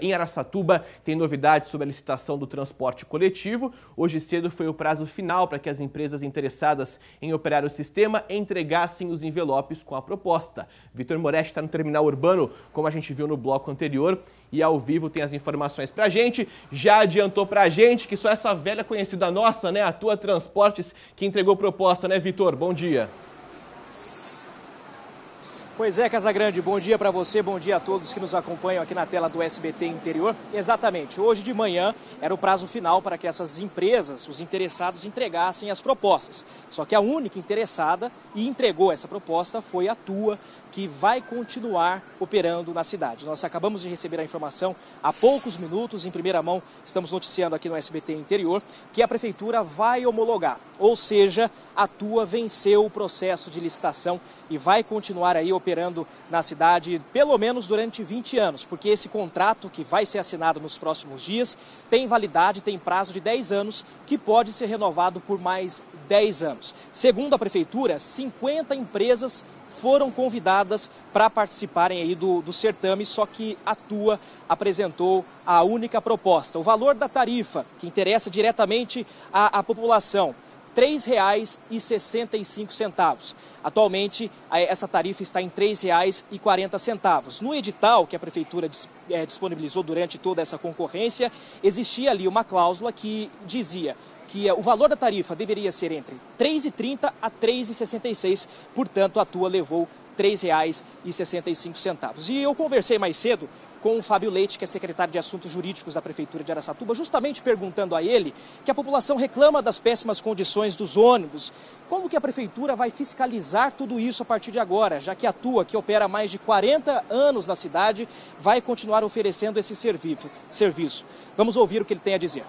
Em Araçatuba tem novidades sobre a licitação do transporte coletivo. Hoje cedo foi o prazo final para que as empresas interessadas em operar o sistema entregassem os envelopes com a proposta. Vitor Moretti está no terminal urbano, como a gente viu no bloco anterior, e ao vivo tem as informações para a gente. Já adiantou para a gente que só essa velha conhecida nossa, né, a Tua Transportes, que entregou proposta, né, Vitor? Bom dia. Pois é, Casagrande, bom dia para você, bom dia a todos que nos acompanham aqui na tela do SBT Interior. Exatamente, hoje de manhã era o prazo final para que essas empresas, os interessados, entregassem as propostas. Só que a única interessada e entregou essa proposta foi a tua, que vai continuar operando na cidade. Nós acabamos de receber a informação há poucos minutos, em primeira mão, estamos noticiando aqui no SBT Interior, que a prefeitura vai homologar, ou seja, a tua venceu o processo de licitação e vai continuar aí operando operando na cidade pelo menos durante 20 anos, porque esse contrato que vai ser assinado nos próximos dias tem validade, tem prazo de 10 anos, que pode ser renovado por mais 10 anos. Segundo a prefeitura, 50 empresas foram convidadas para participarem aí do, do certame, só que a Tua apresentou a única proposta. O valor da tarifa, que interessa diretamente à, à população, R$ 3,65. Atualmente, essa tarifa está em R$ 3,40. No edital que a Prefeitura eh, disponibilizou durante toda essa concorrência, existia ali uma cláusula que dizia que o valor da tarifa deveria ser entre R$ 3,30 a R$ 3,66, portanto, a tua levou R$ 3,65. E eu conversei mais cedo com o Fábio Leite, que é secretário de Assuntos Jurídicos da Prefeitura de Aracatuba, justamente perguntando a ele que a população reclama das péssimas condições dos ônibus. Como que a Prefeitura vai fiscalizar tudo isso a partir de agora, já que a TUA, que opera há mais de 40 anos na cidade, vai continuar oferecendo esse serviço? Vamos ouvir o que ele tem a dizer.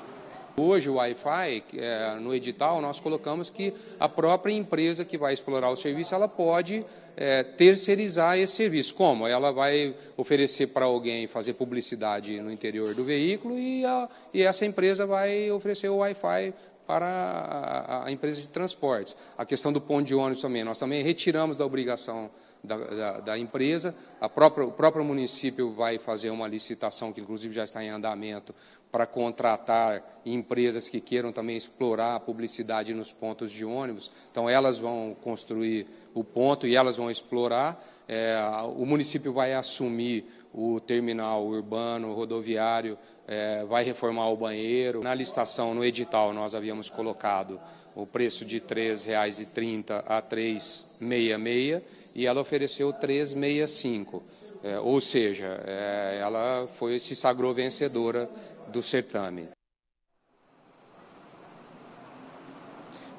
Hoje, o Wi-Fi, é, no edital, nós colocamos que a própria empresa que vai explorar o serviço, ela pode é, terceirizar esse serviço. Como? Ela vai oferecer para alguém fazer publicidade no interior do veículo e, a, e essa empresa vai oferecer o Wi-Fi para a, a empresa de transportes. A questão do ponto de ônibus também, nós também retiramos da obrigação da, da, da empresa, própria, o próprio município vai fazer uma licitação, que inclusive já está em andamento, para contratar empresas que queiram também explorar a publicidade nos pontos de ônibus. Então, elas vão construir o ponto e elas vão explorar. É, o município vai assumir o terminal urbano, rodoviário, é, vai reformar o banheiro. Na licitação, no edital, nós havíamos colocado o preço de R$ 3,30 a R$ 3,66 e ela ofereceu R$ 3,65. É, ou seja, é, ela foi, se sagrou vencedora do certame.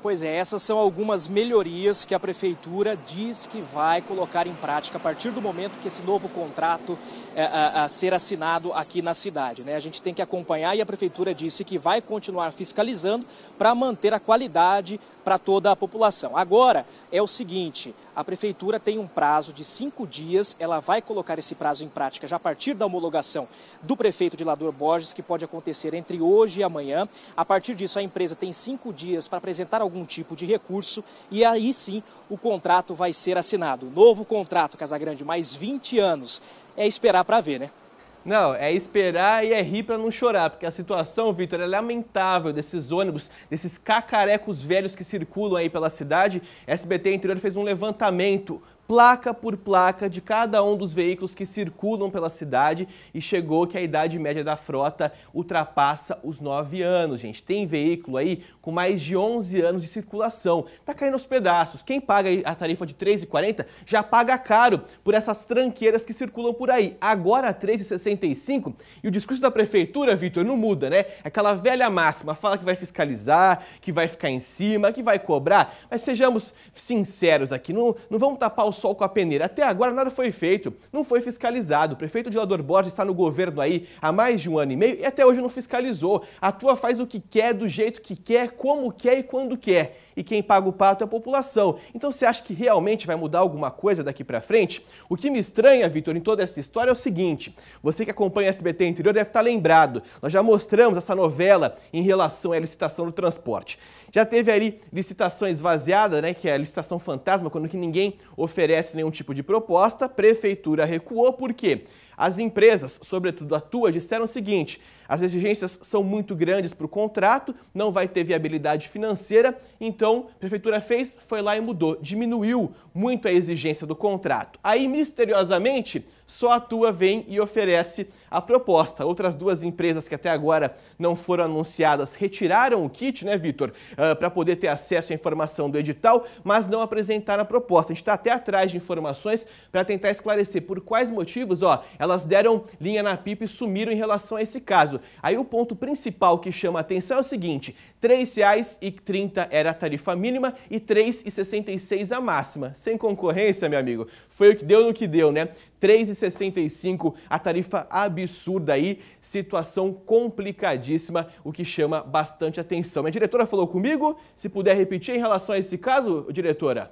Pois é, essas são algumas melhorias que a prefeitura diz que vai colocar em prática a partir do momento que esse novo contrato é, a, a, ser assinado aqui na cidade. Né? A gente tem que acompanhar e a Prefeitura disse que vai continuar fiscalizando para manter a qualidade para toda a população. Agora é o seguinte: a Prefeitura tem um prazo de cinco dias, ela vai colocar esse prazo em prática já a partir da homologação do prefeito de Lador Borges, que pode acontecer entre hoje e amanhã. A partir disso, a empresa tem cinco dias para apresentar algum tipo de recurso e aí sim o contrato vai ser assinado. Novo contrato, Casagrande, mais 20 anos é esperar para ver, né? Não, é esperar e é rir para não chorar, porque a situação, Vitor, é lamentável desses ônibus, desses cacarecos velhos que circulam aí pela cidade. SBT Interior fez um levantamento placa por placa de cada um dos veículos que circulam pela cidade e chegou que a idade média da frota ultrapassa os 9 anos, gente. Tem veículo aí com mais de 11 anos de circulação. Tá caindo aos pedaços. Quem paga a tarifa de 3,40 já paga caro por essas tranqueiras que circulam por aí. Agora 3,65 e o discurso da prefeitura, Vitor, não muda, né? Aquela velha máxima, fala que vai fiscalizar, que vai ficar em cima, que vai cobrar, mas sejamos sinceros aqui, não, não vamos tapar os sol com a peneira. Até agora nada foi feito, não foi fiscalizado. O prefeito de Lador Borges está no governo aí há mais de um ano e meio e até hoje não fiscalizou. A tua faz o que quer, do jeito que quer, como quer e quando quer. E quem paga o pato é a população. Então você acha que realmente vai mudar alguma coisa daqui para frente? O que me estranha, Vitor, em toda essa história é o seguinte: você que acompanha a SBT Interior deve estar tá lembrado. Nós já mostramos essa novela em relação à licitação do transporte. Já teve ali licitação esvaziada, né, que é a licitação fantasma, quando que ninguém oferece oferece nenhum tipo de proposta, prefeitura recuou, por quê? As empresas, sobretudo a tua, disseram o seguinte: as exigências são muito grandes para o contrato, não vai ter viabilidade financeira, então a prefeitura fez, foi lá e mudou, diminuiu muito a exigência do contrato. Aí, misteriosamente, só a tua vem e oferece a proposta. Outras duas empresas que até agora não foram anunciadas retiraram o kit, né, Vitor, uh, ah, para poder ter acesso à informação do edital, mas não apresentaram a proposta. A gente está até atrás de informações para tentar esclarecer por quais motivos ó, elas elas deram linha na pipa e sumiram em relação a esse caso. Aí o ponto principal que chama a atenção é o seguinte, R$ 3,30 era a tarifa mínima e R$ 3,66 a máxima. Sem concorrência, meu amigo, foi o que deu no que deu, né? 3,65, a tarifa absurda aí, situação complicadíssima, o que chama bastante atenção. Minha diretora falou comigo, se puder repetir em relação a esse caso, diretora.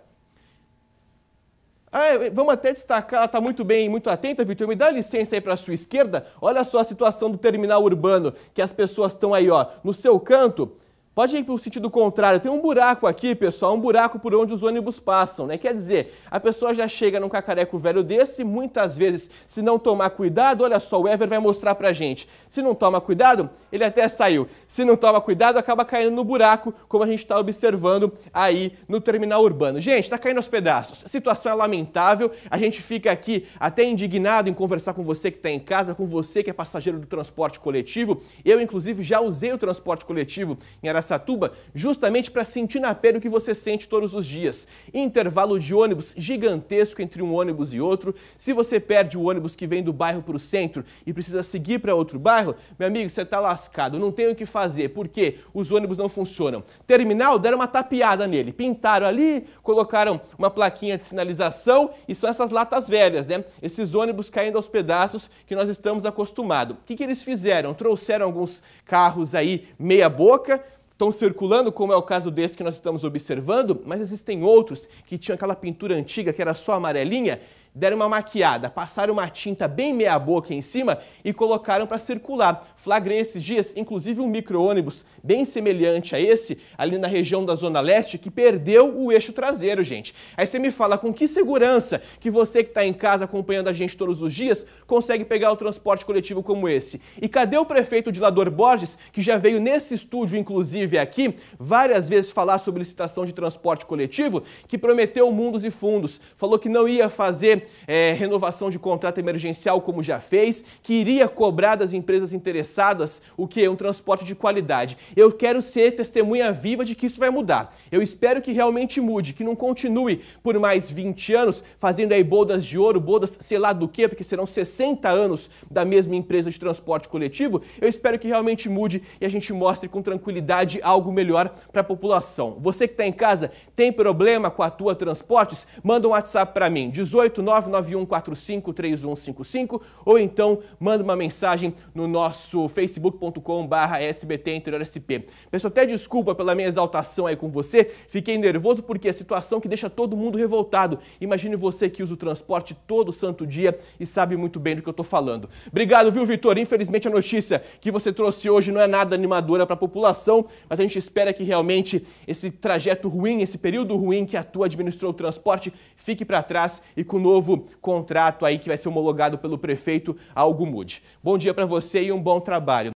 Ah, é, vamos até destacar, ela está muito bem, muito atenta, Vitor. Me dá licença aí para a sua esquerda. Olha só a situação do terminal urbano, que as pessoas estão aí, ó, no seu canto. Pode ir para o sentido contrário. Tem um buraco aqui, pessoal, um buraco por onde os ônibus passam, né? Quer dizer, a pessoa já chega num cacareco velho desse, muitas vezes, se não tomar cuidado, olha só, o Ever vai mostrar pra gente. Se não toma cuidado, ele até saiu. Se não toma cuidado, acaba caindo no buraco, como a gente está observando aí no terminal urbano. Gente, está caindo aos pedaços. A situação é lamentável. A gente fica aqui até indignado em conversar com você que está em casa, com você que é passageiro do transporte coletivo. Eu, inclusive, já usei o transporte coletivo em Araceli Araçatuba justamente para sentir na pele o que você sente todos os dias. Intervalo de ônibus gigantesco entre um ônibus e outro. Se você perde o ônibus que vem do bairro para o centro e precisa seguir para outro bairro, meu amigo, você está lascado, não tem o que fazer, porque os ônibus não funcionam. Terminal, deram uma tapeada nele, pintaram ali, colocaram uma plaquinha de sinalização e são essas latas velhas, né? Esses ônibus caindo aos pedaços que nós estamos acostumados. O que, que eles fizeram? Trouxeram alguns carros aí meia boca, estão circulando, como é o caso desse que nós estamos observando, mas existem outros que tinham aquela pintura antiga que era só amarelinha deram uma maquiada, passaram uma tinta bem meia-boca em cima e colocaram para circular. Flagrei esses dias, inclusive, um micro-ônibus bem semelhante a esse, ali na região da Zona Leste, que perdeu o eixo traseiro, gente. Aí você me fala com que segurança que você que está em casa acompanhando a gente todos os dias consegue pegar o transporte coletivo como esse. E cadê o prefeito de Lador Borges, que já veio nesse estúdio, inclusive aqui, várias vezes falar sobre licitação de transporte coletivo, que prometeu mundos e fundos, falou que não ia fazer é, renovação de contrato emergencial, como já fez, que iria cobrar das empresas interessadas o que? Um transporte de qualidade. Eu quero ser testemunha viva de que isso vai mudar. Eu espero que realmente mude, que não continue por mais 20 anos fazendo aí bodas de ouro, bodas sei lá do que, porque serão 60 anos da mesma empresa de transporte coletivo. Eu espero que realmente mude e a gente mostre com tranquilidade algo melhor para a população. Você que está em casa, tem problema com a tua transportes? Manda um WhatsApp para mim, 189 991453155 ou então manda uma mensagem no nosso facebook.com/sbt interior sp. Peço até desculpa pela minha exaltação aí com você, fiquei nervoso porque é a situação que deixa todo mundo revoltado. Imagine você que usa o transporte todo santo dia e sabe muito bem do que eu tô falando. Obrigado, viu, Vitor? Infelizmente a notícia que você trouxe hoje não é nada animadora para a população, mas a gente espera que realmente esse trajeto ruim, esse período ruim que a tua administrou o transporte, fique para trás e com o novo novo contrato aí que vai ser homologado pelo prefeito, algo mude. Bom dia para você e um bom trabalho.